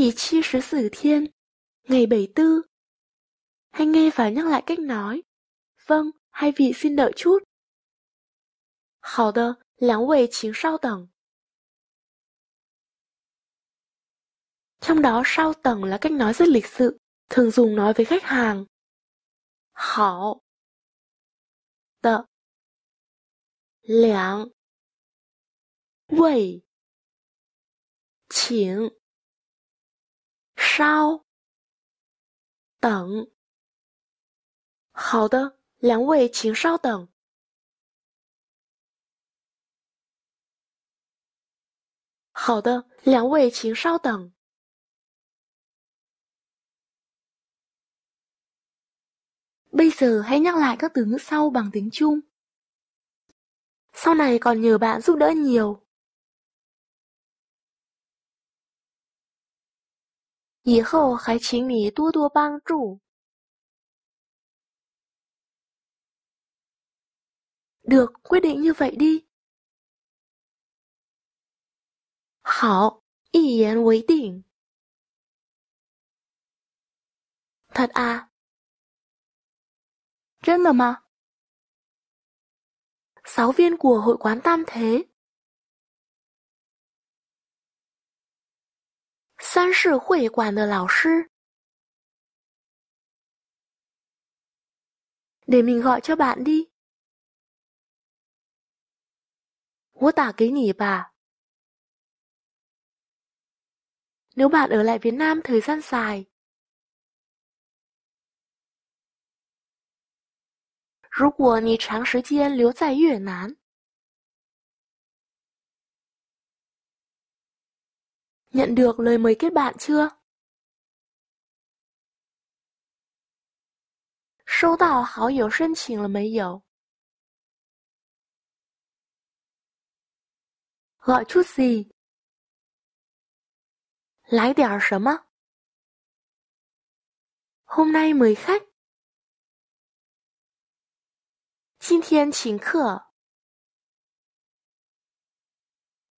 第七十四 thiên Ngày bảy tư Anh nghe và nhắc lại cách nói Vâng, hai vị xin đợi chút 好的，两位请稍等。Trong đó sao tầng là cách nói rất lịch sự, thường dùng nói với khách hàng. Hảo Tợ Liảng Quẩy Chỉnh sao? Tặng. Bây giờ hãy nhắc lại các từ ngữ sau bằng tiếng Trung. Sau này còn nhờ bạn giúp đỡ nhiều. 以后还请你多多帮助。Được, quyết định như vậy đi. Hảo, 好，一言为定。Thật à? Chân là mà? Sáu viên của hội quán Tam Thế 三是会馆的老师，để mình gọi cho bạn đi. đi。我打给你吧。Nếu bạn ở lại Việt Nam thời gian dài, nếu bạn 如果你长时间留在越南，Nhận được lời mời kết bạn chưa? gọi chút gì? Lái đèo sớm á? Hôm nay mời khách.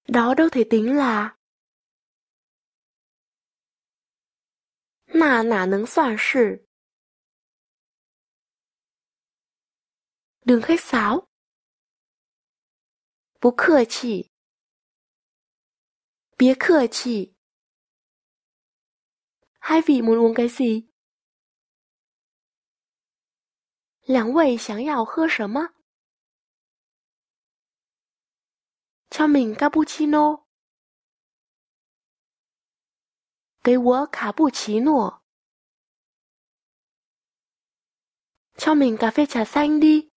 đó đâu thể tính là 那哪能算是？两位嫂，不客气，别客气。两位要喝什么？请给我一杯卡布奇诺。给我卡布奇诺。给我咖啡茶三滴，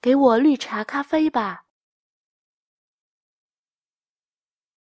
给我绿茶咖啡吧。